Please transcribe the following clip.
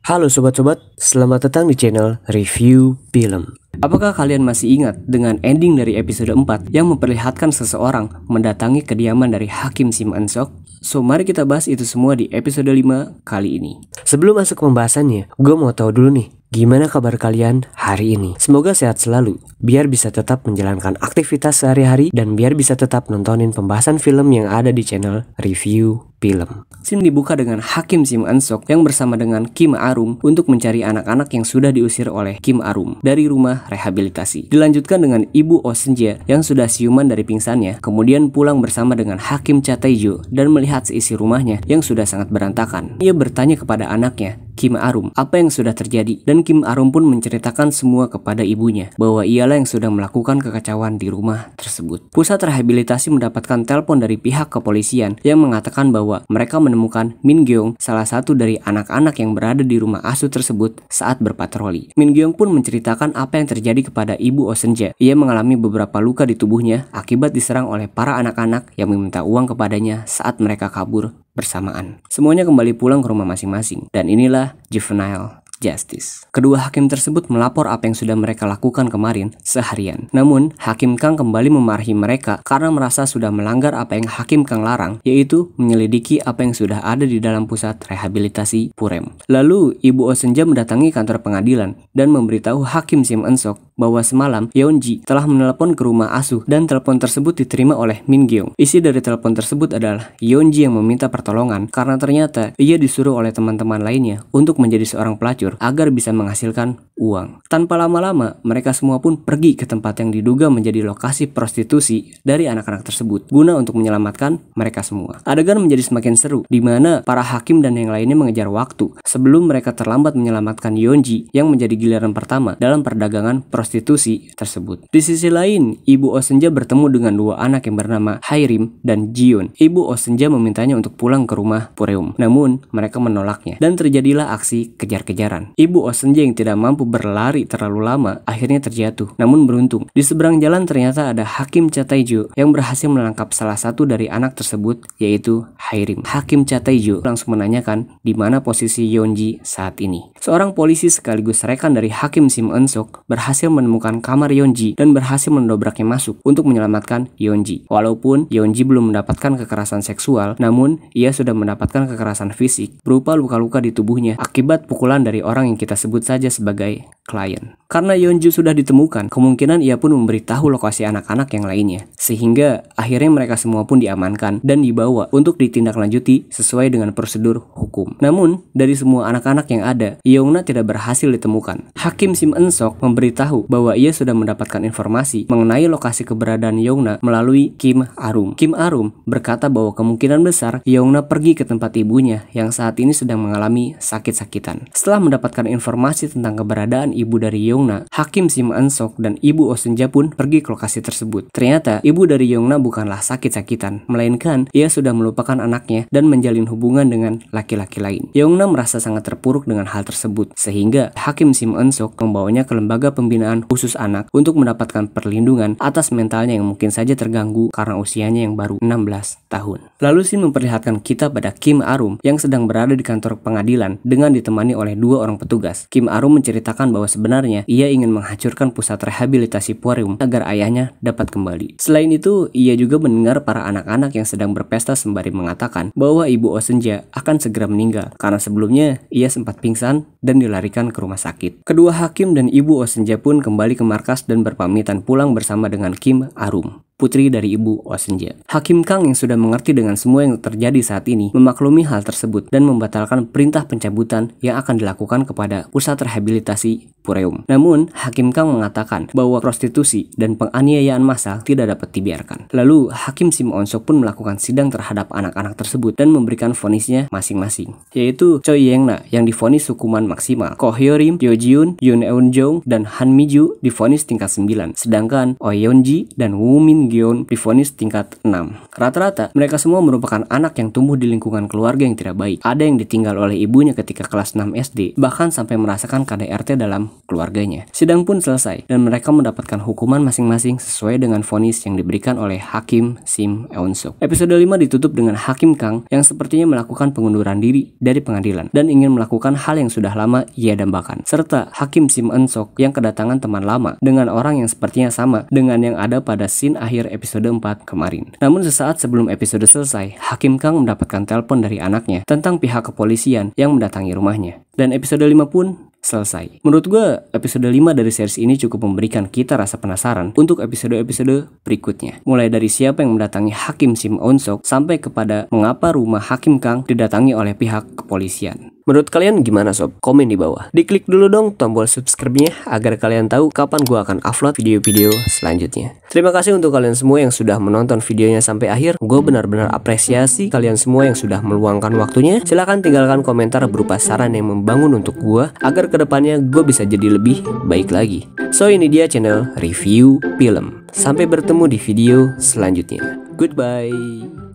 Halo sobat-sobat, selamat datang di channel Review Film. Apakah kalian masih ingat dengan ending dari episode 4 yang memperlihatkan seseorang mendatangi kediaman dari Hakim Sim Ansok? So, mari kita bahas itu semua di episode 5 kali ini. Sebelum masuk ke pembahasannya, gue mau tahu dulu nih, Gimana kabar kalian hari ini? Semoga sehat selalu, biar bisa tetap menjalankan aktivitas sehari-hari dan biar bisa tetap nontonin pembahasan film yang ada di channel Review Film. Sim dibuka dengan Hakim Sim Ansok yang bersama dengan Kim Arum untuk mencari anak-anak yang sudah diusir oleh Kim Arum dari rumah rehabilitasi. Dilanjutkan dengan Ibu Osenja yang sudah siuman dari pingsannya, kemudian pulang bersama dengan Hakim Chatejo dan melihat seisi rumahnya yang sudah sangat berantakan. Ia bertanya kepada anaknya, Kim Arum apa yang sudah terjadi dan Kim Arum pun menceritakan semua kepada ibunya bahwa ialah yang sudah melakukan kekacauan di rumah tersebut. Pusat rehabilitasi mendapatkan telepon dari pihak kepolisian yang mengatakan bahwa mereka menemukan Min Gyeong salah satu dari anak-anak yang berada di rumah Asu tersebut saat berpatroli. Min Gyeong pun menceritakan apa yang terjadi kepada ibu Osenja. Ia mengalami beberapa luka di tubuhnya akibat diserang oleh para anak-anak yang meminta uang kepadanya saat mereka kabur bersamaan. Semuanya kembali pulang ke rumah masing-masing. Dan inilah Juvenile Justice. Kedua hakim tersebut melapor apa yang sudah mereka lakukan kemarin seharian. Namun, Hakim Kang kembali memarahi mereka karena merasa sudah melanggar apa yang Hakim Kang larang, yaitu menyelidiki apa yang sudah ada di dalam pusat rehabilitasi Purem. Lalu, Ibu Osenja mendatangi kantor pengadilan dan memberitahu Hakim Sim Ensok bahwa semalam Yeonji telah menelepon ke rumah asuh dan telepon tersebut diterima oleh Min Geong. Isi dari telepon tersebut adalah Yeonji yang meminta pertolongan karena ternyata ia disuruh oleh teman-teman lainnya untuk menjadi seorang pelacur jujur agar bisa menghasilkan uang. Tanpa lama-lama, mereka semua pun pergi ke tempat yang diduga menjadi lokasi prostitusi dari anak-anak tersebut guna untuk menyelamatkan mereka semua. Adegan menjadi semakin seru di mana para hakim dan yang lainnya mengejar waktu sebelum mereka terlambat menyelamatkan Yonji yang menjadi giliran pertama dalam perdagangan prostitusi tersebut. Di sisi lain, Ibu Osenja bertemu dengan dua anak yang bernama Hairim dan Jiun. Ibu Osenja memintanya untuk pulang ke rumah Pureum, namun mereka menolaknya dan terjadilah aksi kejar-kejaran jalan. Ibu yang tidak mampu berlari terlalu lama, akhirnya terjatuh. Namun beruntung, di seberang jalan ternyata ada Hakim Chataiju yang berhasil menangkap salah satu dari anak tersebut, yaitu Hairim. Hakim Chataiju langsung menanyakan di mana posisi Yonji saat ini. Seorang polisi sekaligus rekan dari Hakim Sim eun berhasil menemukan kamar Yonji dan berhasil mendobraknya masuk untuk menyelamatkan Yonji. Walaupun Yonji belum mendapatkan kekerasan seksual, namun ia sudah mendapatkan kekerasan fisik berupa luka-luka di tubuhnya akibat pukulan dari orang yang kita sebut saja sebagai klien. Karena Yeonju sudah ditemukan, kemungkinan ia pun memberitahu lokasi anak-anak yang lainnya. Sehingga akhirnya mereka semua pun diamankan dan dibawa untuk ditindaklanjuti sesuai dengan prosedur hukum. Namun, dari semua anak-anak yang ada, Yeongna tidak berhasil ditemukan. Hakim Sim Eun memberitahu bahwa ia sudah mendapatkan informasi mengenai lokasi keberadaan Yeongna melalui Kim Arum. Kim Arum berkata bahwa kemungkinan besar Yeongna pergi ke tempat ibunya yang saat ini sedang mengalami sakit-sakitan. Setelah mendapatkan informasi tentang keberadaan ibu dari Yongna, Hakim Sim Ansok dan ibu Osenja pun pergi ke lokasi tersebut. Ternyata ibu dari Yongna bukanlah sakit-sakitan, melainkan ia sudah melupakan anaknya dan menjalin hubungan dengan laki-laki lain. Yongna merasa sangat terpuruk dengan hal tersebut, sehingga Hakim Sim Ansok membawanya ke lembaga pembinaan khusus anak untuk mendapatkan perlindungan atas mentalnya yang mungkin saja terganggu karena usianya yang baru 16 tahun. Lalu Sim memperlihatkan kita pada Kim Arum yang sedang berada di kantor pengadilan dengan ditemani oleh dua orang petugas. Kim Arum menceritakan bahwa bahwa sebenarnya ia ingin menghancurkan pusat rehabilitasi Puarium agar ayahnya dapat kembali. Selain itu, ia juga mendengar para anak-anak yang sedang berpesta sembari mengatakan bahwa ibu Osenja akan segera meninggal karena sebelumnya ia sempat pingsan dan dilarikan ke rumah sakit. Kedua hakim dan ibu Osenja pun kembali ke markas dan berpamitan pulang bersama dengan Kim Arum putri dari ibu Osenja. Hakim Kang yang sudah mengerti dengan semua yang terjadi saat ini memaklumi hal tersebut dan membatalkan perintah pencabutan yang akan dilakukan kepada pusat rehabilitasi pureum. Namun, Hakim Kang mengatakan bahwa prostitusi dan penganiayaan massal tidak dapat dibiarkan. Lalu, Hakim Sim Onsok pun melakukan sidang terhadap anak-anak tersebut dan memberikan vonisnya masing-masing, yaitu Choi Yengna yang difonis hukuman maksimal, Ko Hyorim, Yo Jiun, Yun Eun Jong, dan Han Miju difonis tingkat 9, sedangkan Oh Yeon Ji dan Woo Min Gyeon difonis tingkat 6. Rata-rata, mereka semua merupakan anak yang tumbuh di lingkungan keluarga yang tidak baik. Ada yang ditinggal oleh ibunya ketika kelas 6 SD, bahkan sampai merasakan KDRT dalam keluarganya. Sidang pun selesai dan mereka mendapatkan hukuman masing-masing sesuai dengan vonis yang diberikan oleh Hakim Sim Suk. Episode 5 ditutup dengan Hakim Kang yang sepertinya melakukan pengunduran diri dari pengadilan dan ingin melakukan hal yang sudah lama ia dambakan. Serta Hakim Sim Suk yang kedatangan teman lama dengan orang yang sepertinya sama dengan yang ada pada scene akhir episode 4 kemarin. Namun sesaat sebelum episode selesai, Hakim Kang mendapatkan telepon dari anaknya tentang pihak kepolisian yang mendatangi rumahnya. Dan episode 5 pun selesai. Menurut gue, episode 5 dari series ini cukup memberikan kita rasa penasaran untuk episode-episode berikutnya. Mulai dari siapa yang mendatangi Hakim Sim Onsok sampai kepada mengapa rumah Hakim Kang didatangi oleh pihak kepolisian. Menurut kalian gimana sob? Komen di bawah. Diklik dulu dong tombol subscribe-nya agar kalian tahu kapan gua akan upload video-video selanjutnya. Terima kasih untuk kalian semua yang sudah menonton videonya sampai akhir. Gue benar-benar apresiasi kalian semua yang sudah meluangkan waktunya. Silahkan tinggalkan komentar berupa saran yang membangun untuk gue agar kedepannya gue bisa jadi lebih baik lagi. So ini dia channel review film. Sampai bertemu di video selanjutnya. Goodbye.